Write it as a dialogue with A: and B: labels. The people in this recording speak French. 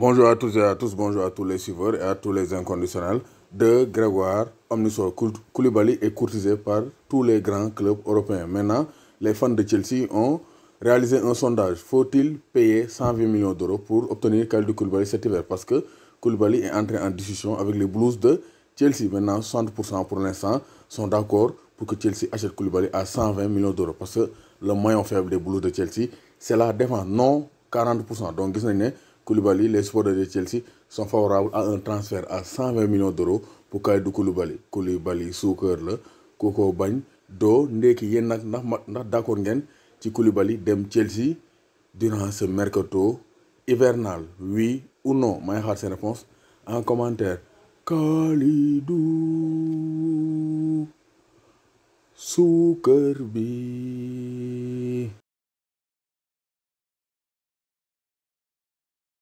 A: Bonjour à tous et à tous, bonjour à tous les suiveurs et à tous les inconditionnels de Grégoire, Omniso Koulibaly est courtisé par tous les grands clubs européens. Maintenant, les fans de Chelsea ont réalisé un sondage. Faut-il payer 120 millions d'euros pour obtenir Khalidou Koulibaly cet hiver Parce que Koulibaly est entré en discussion avec les Blues de Chelsea. Maintenant, 60% pour l'instant sont d'accord pour que Chelsea achète Koulibaly à 120 millions d'euros. Parce que le moyen faible des Blues de Chelsea, c'est la défense, non 40%. Donc, vous savez, Koulibaly, les supporters de Chelsea sont favorables à un transfert à 120 millions d'euros pour Kalidou Koulibaly. Koulibaly suukar le Koko Bagn do doo ndékki ndax dem Chelsea durant ce mercato hivernal oui ou non may xaar ses réponses en commentaire Kalidou
B: suukar